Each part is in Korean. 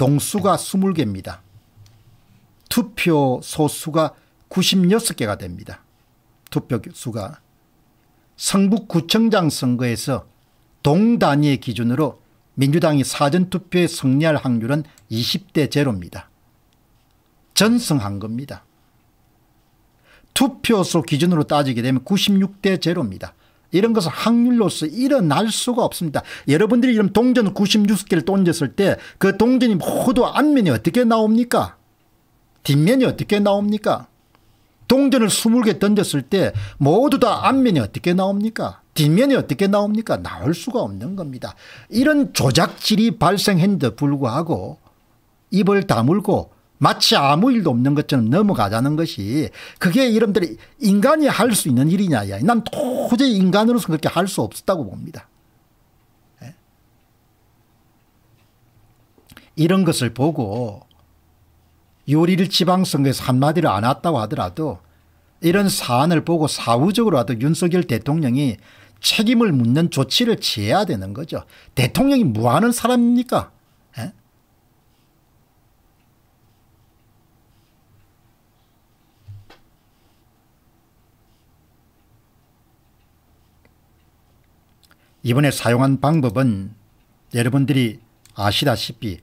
동수가 20개입니다. 투표 소수가 96개가 됩니다. 투표 수가 성북구청장 선거에서 동단위의 기준으로 민주당이 사전투표에 승리할 확률은 20대 제로입니다. 전승한 겁니다. 투표소 기준으로 따지게 되면 96대 제로입니다. 이런 것은 확률로서 일어날 수가 없습니다. 여러분들이 이런 동전 96개를 던졌을 때 그 동전이 모두 앞면이 어떻게 나옵니까? 뒷면이 어떻게 나옵니까? 동전을 20개 던졌을 때 모두 다 앞면이 어떻게 나옵니까? 뒷면이 어떻게 나옵니까? 나올 수가 없는 겁니다. 이런 조작질이 발생했는데 불구하고 입을 다물고 마치 아무 일도 없는 것처럼 넘어가자는 것이 그게 여러분들이 인간이 할 수 있는 일이냐 이야. 난 도저히 인간으로서 그렇게 할 수 없었다고 봅니다. 예? 이런 것을 보고 6월 1 지방선거에서 한마디를 안 왔다고 하더라도 이런 사안을 보고 사후적으로라도 윤석열 대통령이 책임을 묻는 조치를 취해야 되는 거죠. 대통령이 뭐하는 사람입니까? 이번에 사용한 방법은 여러분들이 아시다시피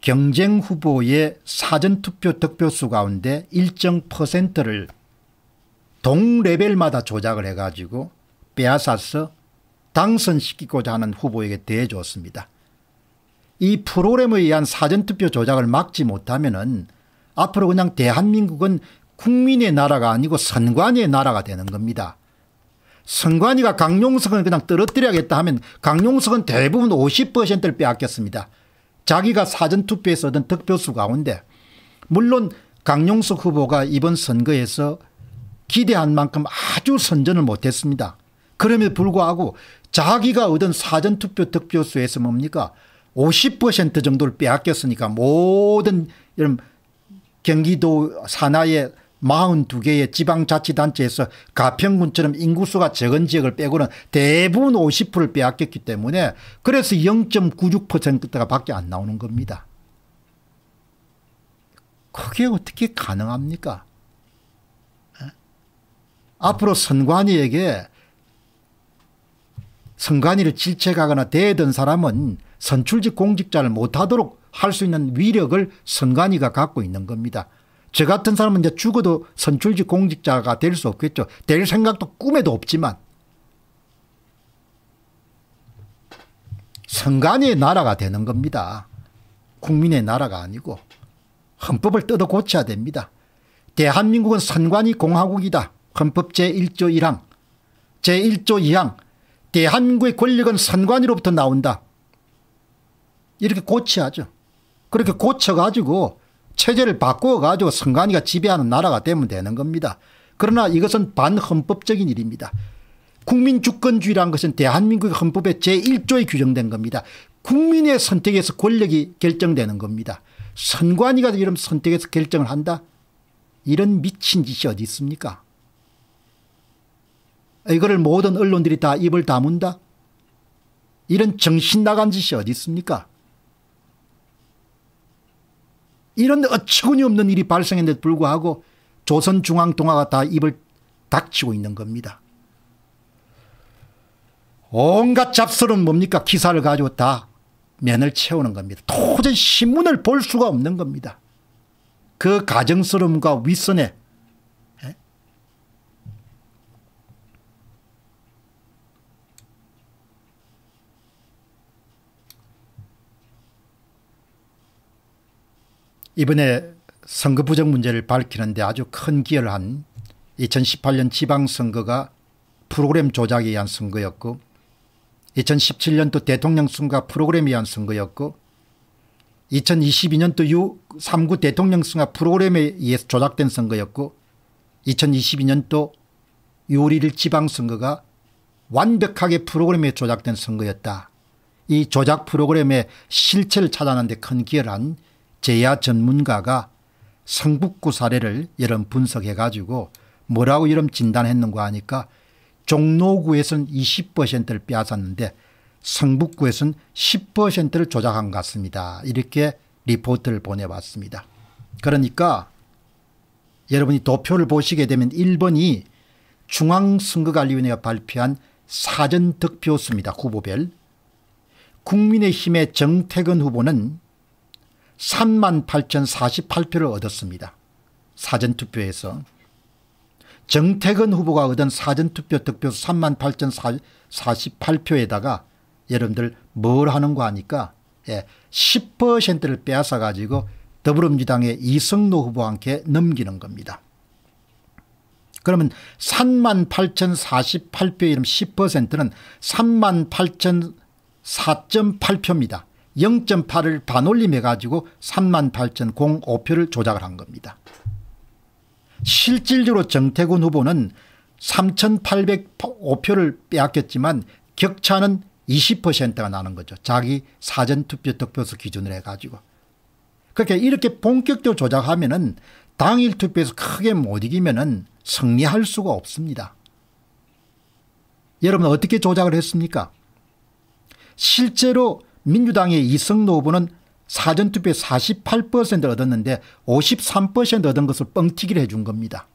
경쟁 후보의 사전투표 득표수 가운데 일정 퍼센트를 동레벨마다 조작을 해가지고 빼앗아서 당선시키고자 하는 후보에게 대해줬습니다. 이 프로그램에 의한 사전투표 조작을 막지 못하면 은 앞으로 그냥 대한민국은 국민의 나라가 아니고 선관위의 나라가 되는 겁니다. 선관위가 강용석을 그냥 떨어뜨려야겠다 하면 강용석은 대부분 50%를 빼앗겼습니다. 자기가 사전투표에서 얻은 득표수 가운데 물론 강용석 후보가 이번 선거에서 기대한 만큼 아주 선전을 못했습니다. 그럼에도 불구하고 자기가 얻은 사전투표 득표수에서 뭡니까 50% 정도를 빼앗겼으니까 모든 이런 경기도 산하의 42개의 지방자치단체에서 가평군처럼 인구수가 적은 지역을 빼고는 대부분 50%를 빼앗겼기 때문에 그래서 0.96%가 밖에 안 나오는 겁니다. 그게 어떻게 가능합니까? 에? 앞으로 선관위에게 선관위를 질책하거나 대든 사람은 선출직 공직자를 못하도록 할 수 있는 위력을 선관위가 갖고 있는 겁니다. 저 같은 사람은 이제 죽어도 선출직 공직자가 될 수 없겠죠. 될 생각도 꿈에도 없지만 선관위의 나라가 되는 겁니다. 국민의 나라가 아니고 헌법을 뜯어 고쳐야 됩니다. 대한민국은 선관위 공화국이다. 헌법 제1조 1항 제1조 2항 대한민국의 권력은 선관위로부터 나온다. 이렇게 고쳐야죠. 그렇게 고쳐가지고 체제를 바꿔가지고 선관위가 지배하는 나라가 되면 되는 겁니다. 그러나 이것은 반헌법적인 일입니다. 국민주권주의라는 것은 대한민국 헌법의 제1조에 규정된 겁니다. 국민의 선택에서 권력이 결정되는 겁니다. 선관위가 이런 선택에서 결정을 한다? 이런 미친 짓이 어디 있습니까? 이거를 모든 언론들이 다 입을 다문다? 이런 정신 나간 짓이 어디 있습니까? 이런 어처구니 없는 일이 발생했는데 불구하고 조선중앙동화가 다 입을 닥치고 있는 겁니다. 온갖 잡설은 뭡니까? 기사를 가지고 다 면을 채우는 겁니다. 도저히 신문을 볼 수가 없는 겁니다. 그 가정스러움과 윗선에 이번에 선거 부정 문제를 밝히는데 아주 큰 기여를 한 2018년 지방선거가 프로그램 조작에 의한 선거였고 2017년도 대통령 선거가 프로그램에 의한 선거였고 2022년도 3구 대통령 선거가 프로그램에 의해서 조작된 선거였고 2022년도 6월 1일 지방선거가 완벽하게 프로그램에 조작된 선거였다. 이 조작 프로그램의 실체를 찾아내는 데 큰 기여를 한 제야 전문가가 성북구 사례를 여름 분석해 가지고 뭐라고 이런 진단했는가 하니까 종로구에서는 20%를 빼앗았는데 성북구에서는 10%를 조작한 것 같습니다. 이렇게 리포트를 보내봤습니다. 그러니까 여러분이 도표를 보시게 되면 1번이 중앙선거관리위원회가 발표한 사전 득표수입니다. 후보별. 국민의힘의 정태근 후보는 3만 8,048표를 얻었습니다. 사전투표에서. 정태근 후보가 얻은 사전투표 득표수 3만 8,048표에다가 여러분들 뭘 하는 거 아니까 예, 10%를 빼앗아 가지고 더불어민주당의 이승노 후보와 함 넘기는 겁니다. 그러면 3만 8,048표의 10%는 3만 8,048표입니다. 0.8을 반올림해 가지고 38,005표를 조작을 한 겁니다. 실질적으로 정태군 후보는 3,805표를 빼앗겼지만 격차는 20%가 나는 거죠. 자기 사전투표 득표수 기준을 해가지고. 그렇게 이렇게 본격적으로 조작하면 은 당일 투표에서 크게 못 이기면 은 승리할 수가 없습니다. 여러분 어떻게 조작을 했습니까? 실제로 민주당의 이승노 후보는 사전투표에 48%를 얻었는데 53% 얻은 것을 뻥튀기를 해준 겁니다.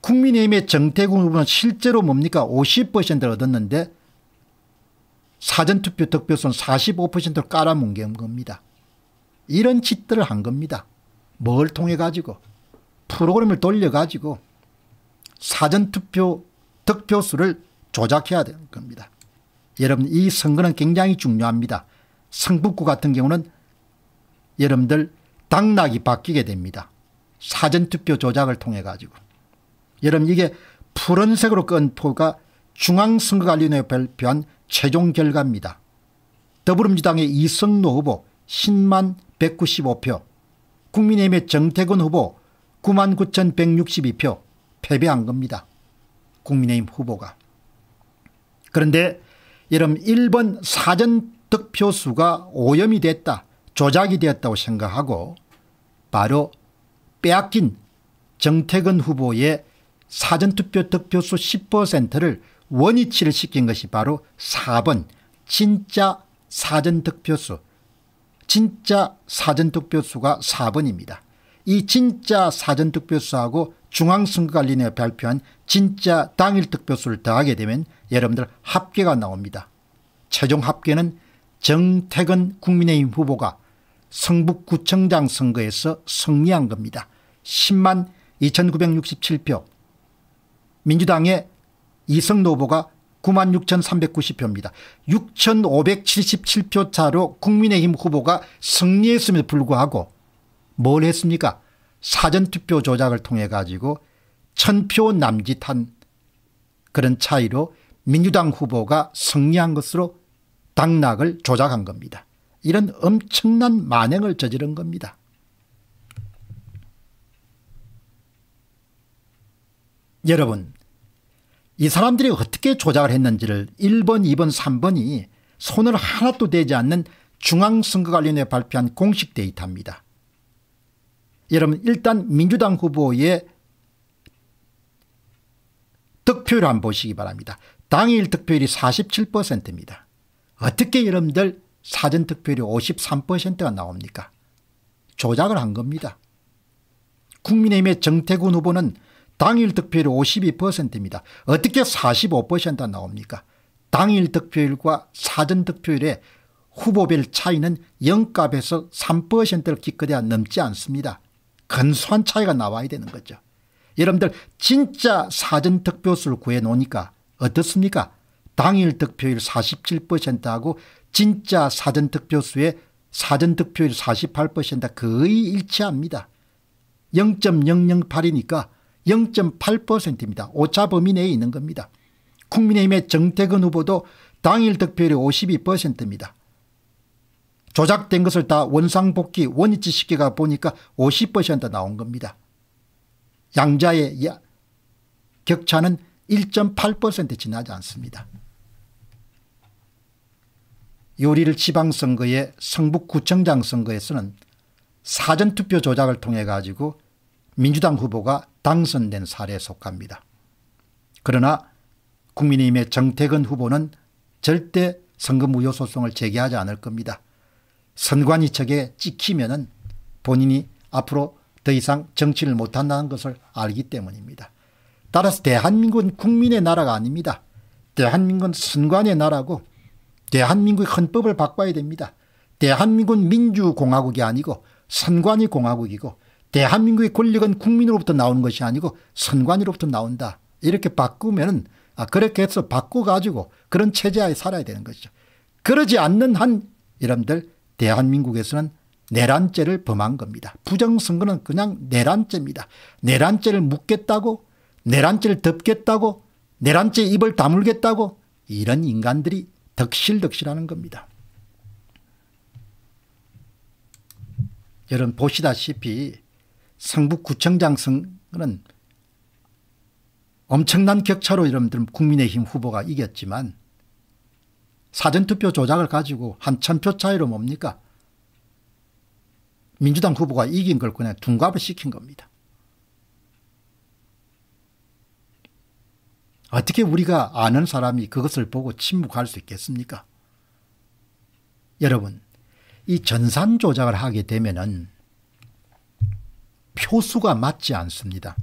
국민의힘의 정태국 후보는 실제로 뭡니까 50%를 얻었는데 사전투표 득표수는 45%를 깔아뭉갠 겁니다. 이런 짓들을 한 겁니다. 뭘 통해 가지고 프로그램을 돌려 가지고 사전투표 득표수를 조작해야 되는 겁니다. 여러분 이 선거는 굉장히 중요합니다. 상북구 같은 경우는 여러분들 당락이 바뀌게 됩니다. 사전투표 조작을 통해 가지고. 여러분 이게 푸른색으로 끈 표가 중앙선거관리위원회 발표한 최종 결과입니다. 더불어민주당의 이성노 후보 10만 195표, 국민의힘의 정태근 후보 9만 9,162표 패배한 겁니다. 국민의힘 후보가. 그런데 이름 1번 사전 득표수가 오염이 됐다 조작이 되었다고 생각하고 바로 빼앗긴 정태근 후보의 사전투표 득표수 10%를 원위치를 시킨 것이 바로 4번 진짜 사전득표수 진짜 사전득표수가 4번입니다. 이 진짜 사전득표수하고 중앙선거관리위원회 발표한 진짜 당일 득표수를 더하게 되면 여러분들 합계가 나옵니다. 최종 합계는 정택은 국민의힘 후보가 성북구청장 선거에서 승리한 겁니다. 10만 2967표 민주당의 이성노 후보가 96,390표입니다. 6,577표 차로 국민의힘 후보가 승리했음에도 불구하고 뭘 했습니까? 사전투표 조작을 통해 가지고 천표 남짓한 그런 차이로 민주당 후보가 승리한 것으로 당락을 조작한 겁니다. 이런 엄청난 만행을 저지른 겁니다. 여러분 이 사람들이 어떻게 조작을 했는지를 1번 2번 3번이 손을 하나도 대지 않는 중앙선거관리위원회 발표한 공식 데이터입니다. 여러분 일단 민주당 후보의 득표율 한번 보시기 바랍니다. 당일 득표율이 47%입니다. 어떻게 여러분들 사전 득표율이 53%가 나옵니까? 조작을 한 겁니다. 국민의힘의 정태군 후보는 당일 득표율이 52%입니다. 어떻게 45%가 나옵니까? 당일 득표율과 사전 득표율의 후보별 차이는 0값에서 3%를 기껏해야 넘지 않습니다. 근소한 차이가 나와야 되는 거죠. 여러분들 진짜 사전 득표수를 구해 놓으니까 어떻습니까? 당일 득표율 47%하고 진짜 사전 득표수의 사전 득표율 48%가 거의 일치합니다. 0.008이니까 0.8%입니다. 오차 범위 내에 있는 겁니다. 국민의힘의 정태근 후보도 당일 득표율이 52%입니다. 조작된 것을 다 원상복귀 원위치시키가 보니까 50% 나온 겁니다. 양자의 격차는 1.8% 지나지 않습니다. 요1일 지방선거의 성북구청장 선거에서는 사전투표 조작을 통해 가지고 민주당 후보가 당선된 사례에 속합니다. 그러나 국민의힘의 정태근 후보는 절대 선거 무효 소송을 제기하지 않을 겁니다. 선관위 측에 찍히면 본인이 앞으로 더 이상 정치를 못한다는 것을 알기 때문입니다. 따라서 대한민국은 국민의 나라가 아닙니다. 대한민국은 선관의 나라고 대한민국의 헌법을 바꿔야 됩니다. 대한민국은 민주공화국이 아니고 선관위 공화국이고 대한민국의 권력은 국민으로부터 나오는 것이 아니고 선관위로부터 나온다. 이렇게 바꾸면은 아 그렇게 해서 바꿔가지고 그런 체제하에 살아야 되는 것이죠. 그러지 않는 한 여러분들 대한민국에서는 내란죄를 범한 겁니다. 부정선거는 그냥 내란죄입니다. 내란죄를 묻겠다고 내란죄를 덮겠다고 내란죄 입을 다물겠다고 이런 인간들이 덕실덕실하는 겁니다. 여러분 보시다시피 성북구청장 선거는 엄청난 격차로 여러분들 국민의힘 후보가 이겼지만 사전투표 조작을 가지고 한천표 차이로 뭡니까 민주당 후보가 이긴 걸 그냥 둔갑을 시킨 겁니다. 어떻게 우리가 아는 사람이 그것을 보고 침묵할 수 있겠습니까? 여러분, 이 전산 조작을 하게 되면은 표수가 맞지 않습니다.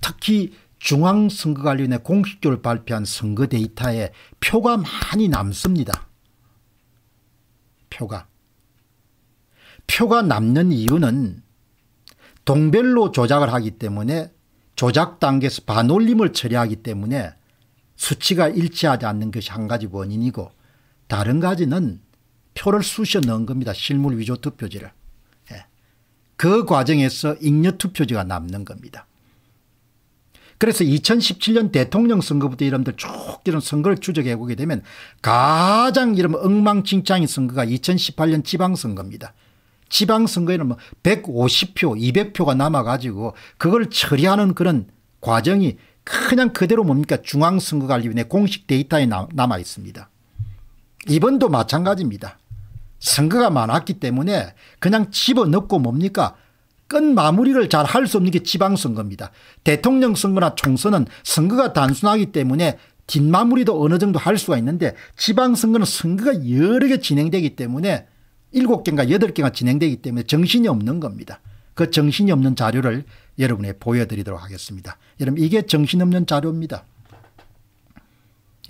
특히 중앙선거관리원회 공식적으로 발표한 선거 데이터에 표가 많이 남습니다. 표가. 표가 남는 이유는 동별로 조작을 하기 때문에 조작 단계에서 반올림을 처리하기 때문에 수치가 일치하지 않는 것이 한 가지 원인이고 다른 가지는 표를 쑤셔 넣은 겁니다. 실물 위조 투표지를. 예. 그 과정에서 익여 투표지가 남는 겁니다. 그래서 2017년 대통령 선거부터 여러분들쭉 이런 선거를 추적해 보게 되면 가장 이런 엉망진창인 선거가 2018년 지방선거입니다. 지방선거에는 뭐 150표, 200표가 남아가지고 그걸 처리하는 그런 과정이 그냥 그대로 뭡니까 중앙선거관리위원회 공식 데이터에 남아 있습니다. 이번도 마찬가지입니다. 선거가 많았기 때문에 그냥 집어넣고 뭡니까 끝 마무리를 잘 할 수 없는 게 지방선거입니다. 대통령 선거나 총선은 선거가 단순하기 때문에 뒷마무리도 어느 정도 할 수가 있는데 지방선거는 선거가 여러 개 진행되기 때문에 7개인가 8개가 진행되기 때문에 정신이 없는 겁니다. 그 정신이 없는 자료를 여러분에 보여드리도록 하겠습니다. 여러분 이게 정신없는 자료입니다.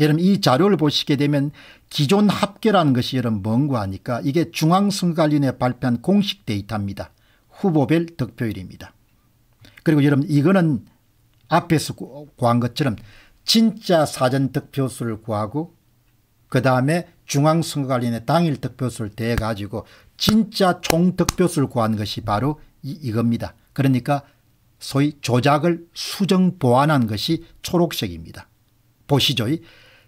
여러분 이 자료를 보시게 되면 기존 합계라는 것이 여러분 뭔가 하니까 이게 중앙선거관리위원회 발표한 공식 데이터입니다. 후보별 득표율입니다. 그리고 여러분 이거는 앞에서 구한 것처럼 진짜 사전 득표수를 구하고 그 다음에 중앙선거관리인의 당일 득표수를 대가지고 진짜 총 득표수를 구한 것이 바로 이, 이겁니다. 그러니까 소위 조작을 수정 보완한 것이 초록색입니다. 보시죠.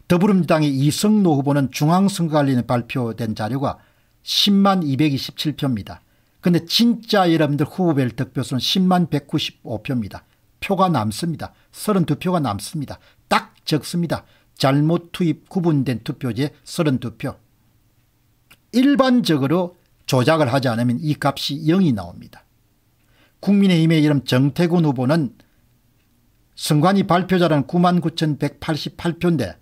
더불어민주당의 이성노 후보는 중앙선거관리인회 발표된 자료가 10만 227표입니다. 근데 진짜 여러분들 후보별 득표수는 10만 195표입니다. 표가 남습니다. 32표가 남습니다. 딱 적습니다. 잘못 투입 구분된 투표제 32표. 일반적으로 조작을 하지 않으면 이 값이 0이 나옵니다. 국민의힘의 이름 정태군 후보는 선관위 발표자는 99,188표인데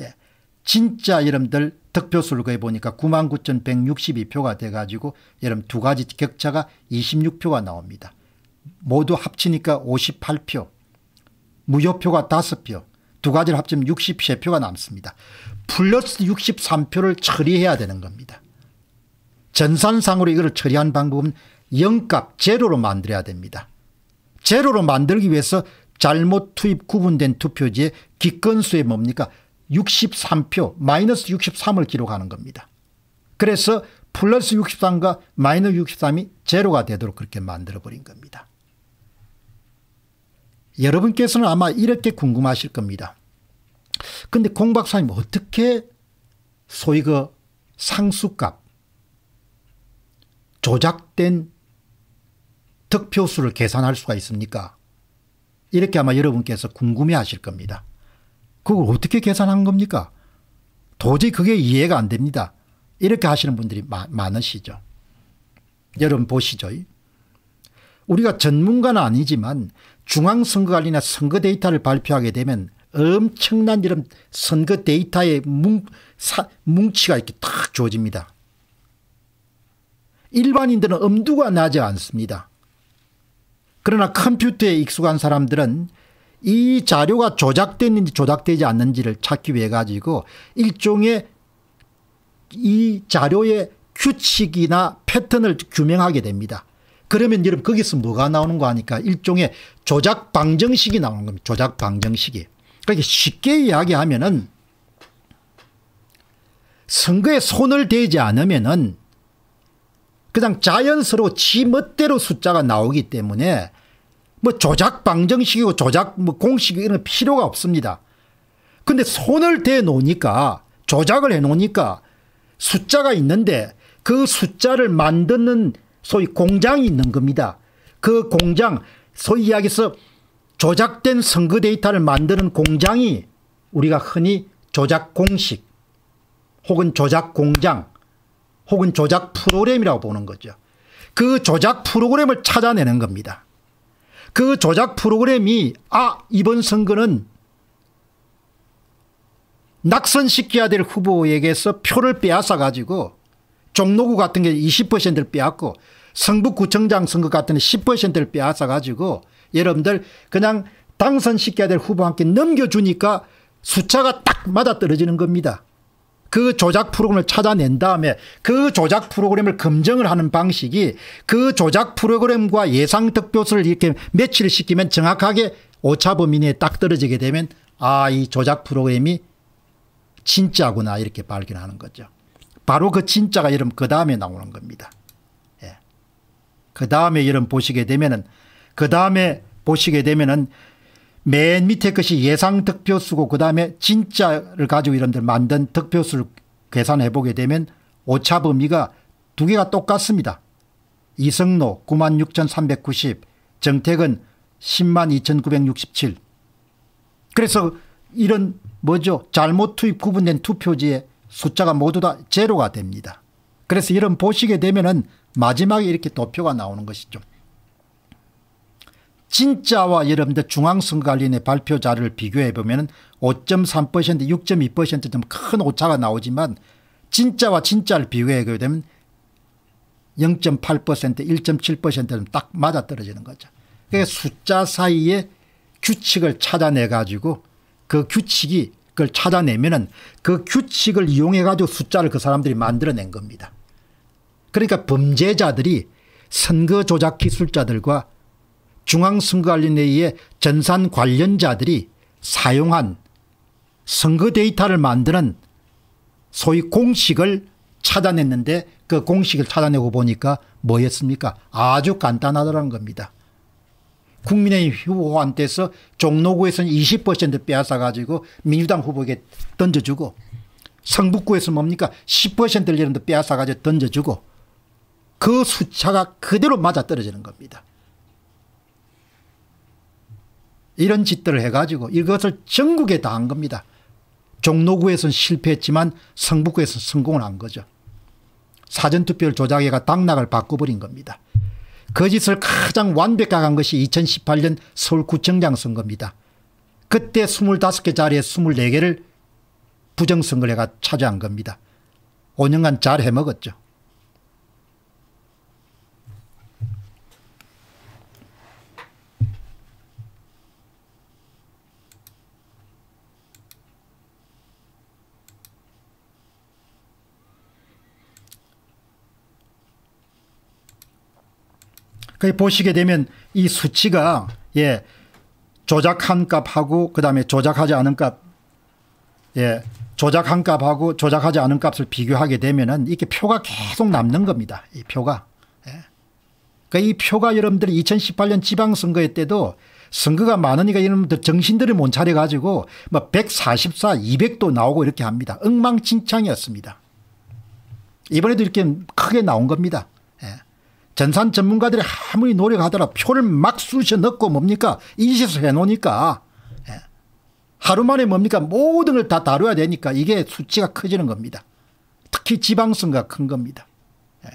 예, 진짜 이름들 득표수를 구해보니까 99,162표가 돼가지고 여름 두 가지 격차가 26표가 나옵니다. 모두 합치니까 58표, 무효표가 5표, 두 가지를 합치면 63표가 남습니다. 플러스 63표를 처리해야 되는 겁니다. 전산상으로 이거 처리한 방법은 영값 제로로 만들어야 됩니다. 제로로 만들기 위해서 잘못 투입 구분된 투표지의 기건수에 뭡니까? 63표 마이너스 63을 기록하는 겁니다. 그래서 플러스 63과 마이너스 63이 제로가 되도록 그렇게 만들어버린 겁니다. 여러분께서는 아마 이렇게 궁금하실 겁니다. 근데 공 박사님 어떻게 소위 그 상수값 조작된 득표수를 계산할 수가 있습니까? 이렇게 아마 여러분께서 궁금해 하실 겁니다. 그걸 어떻게 계산한 겁니까? 도저히 그게 이해가 안 됩니다. 이렇게 하시는 분들이 마, 많으시죠. 여러분 보시죠. 우리가 전문가는 아니지만 중앙선거관리나 선거 데이터를 발표하게 되면 엄청난 이런 선거 데이터의 뭉, 사, 뭉치가 이렇게 탁 주어집니다. 일반인들은 엄두가 나지 않습니다. 그러나 컴퓨터에 익숙한 사람들은 이 자료가 조작됐는지 조작되지 않는지를 찾기 위해 가지고 일종의 이 자료의 규칙이나 패턴을 규명하게 됩니다. 그러면 여러분 거기서 뭐가 나오는 거 아니까 일종의 조작 방정식이 나오는 겁니다. 조작 방정식이. 그러니까 쉽게 이야기하면 은 선거에 손을 대지 않으면 은 그냥 자연스러워 지 멋대로 숫자가 나오기 때문에 뭐 조작 방정식이고 조작 뭐 공식 이런 필요가 없습니다. 근데 손을 대 놓으니까 조작을 해 놓으니까 숫자가 있는데 그 숫자를 만드는 소위 공장이 있는 겁니다. 그 공장 소위 이야기해서 조작된 선거 데이터를 만드는 공장이 우리가 흔히 조작 공식 혹은 조작 공장 혹은 조작 프로그램이라고 보는 거죠. 그 조작 프로그램을 찾아내는 겁니다. 그 조작 프로그램이 아 이번 선거는 낙선시켜야 될 후보에게서 표를 빼앗아 가지고 종로구 같은 게 20%를 빼앗고 성북구청장 선거 같은 10%를 빼앗아 가지고 여러분들 그냥 당선시켜야 될 후보한테 넘겨주니까 숫자가 딱 맞아떨어지는 겁니다. 그 조작 프로그램을 찾아낸 다음에 그 조작 프로그램을 검증을 하는 방식이 그 조작 프로그램과 예상 득표수를 이렇게 매치를 시키면 정확하게 오차범위 내에 딱 떨어지게 되면 아 이 조작 프로그램이 진짜구나 이렇게 발견하는 거죠. 바로 그 진짜가 여러분 그 다음에 나오는 겁니다. 그 다음에 여러분 보시게 되면은 그 다음에 보시게 되면은 맨 밑에 것이 예상 득표수고 그 다음에 진짜를 가지고 여러분들 만든 득표수를 계산해 보게 되면 오차 범위가 두 개가 똑같습니다. 이승로 96,390 정택은 102,967 그래서 이런 뭐죠 잘못 투입 구분된 투표지에 숫자가 모두 다 제로가 됩니다. 그래서 이런 보시게 되면은 마지막에 이렇게 도표가 나오는 것이죠. 진짜와 여러분들 중앙선거관리의 발표자를 비교해 보면 5.3% 6.2%좀 큰 오차가 나오지만 진짜와 진짜를 비교해 되면 0.8% 1.7%는 딱 맞아떨어지는 거죠. 그러니까 숫자 사이에 규칙을 찾아내 가지고 그 규칙이 그걸 찾아내면 그 규칙을 이용해 가지고 숫자를 그 사람들이 만들어낸 겁니다. 그러니까 범죄자들이 선거 조작 기술자들과 중앙선거관리내의 전산 관련자들이 사용한 선거 데이터를 만드는 소위 공식을 찾아냈는데 그 공식을 찾아내고 보니까 뭐였습니까 아주 간단하더라는 겁니다. 국민의힘 후보한테서 종로구에서는 20% 빼앗아가지고 민주당 후보에게 던져주고 성북구에서 뭡니까 10%를 이런 데 빼앗아가지고 던져주고 그 수차가 그대로 맞아떨어지는 겁니다. 이런 짓들을 해가지고 이것을 전국에 다 한 겁니다. 종로구에서는 실패했지만 성북구에서는 성공을 한 거죠. 사전투표를 조작해가 당락을 바꿔버린 겁니다. 거짓을 그 가장 완벽하게 한 것이 2018년 서울구청장 선거입니다. 그때 25개 자리에 24개를 부정선거를 해가 차지한 겁니다. 5년간 잘 해먹었죠. 그 보시게 되면 이 수치가 예 조작한 값하고 그다음에 조작하지 않은 값 예, 조작한 값하고 조작하지 않은 값을 비교하게 되면은 이렇게 표가 계속 남는 겁니다. 이 표가. 예. 그이 그러니까 표가 여러분들 2018년 지방선거 때도 선거가 많으니까 여러분들 정신들을 못 차려가지고 뭐 144, 200도 나오고 이렇게 합니다. 엉망진창이었습니다. 이번에도 이렇게 크게 나온 겁니다. 전산 전문가들이 아무리 노력하더라 표를 막 쑤셔 넣고 뭡니까 인식을 해놓으니까 예. 하루 만에 뭡니까 모든 걸 다 다뤄야 되니까 이게 수치가 커지는 겁니다. 특히 지방선거가 큰 겁니다. 예.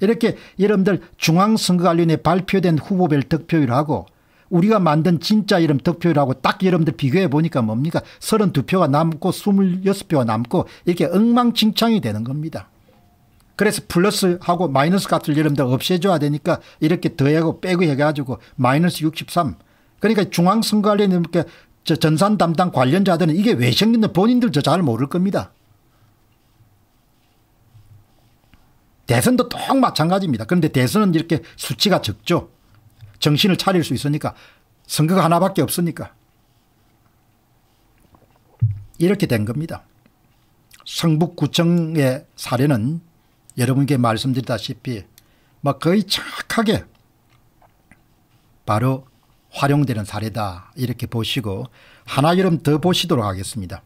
이렇게 여러분들 중앙선거관련에 발표된 후보별 득표율하고 우리가 만든 진짜 이름 득표율하고 딱 여러분들 비교해 보니까 뭡니까 32표가 남고 26표가 남고 이렇게 엉망진창이 되는 겁니다. 그래서 플러스하고 마이너스 같은 여러분들 없애줘야 되니까 이렇게 더하고 빼고 해가지고 마이너스 63. 그러니까 중앙선거관련 이렇게 저 전산 담당 관련자들은 이게 왜 생겼나 본인들도 잘 모를 겁니다. 대선도 똑 마찬가지입니다. 그런데 대선은 이렇게 수치가 적죠. 정신을 차릴 수 있으니까 선거가 하나밖에 없으니까 이렇게 된 겁니다. 성북구청의 사례는 여러분께 말씀드리다시피 막 거의 착하게 바로 활용되는 사례다 이렇게 보시고 하나 여름 더 보시도록 하겠습니다.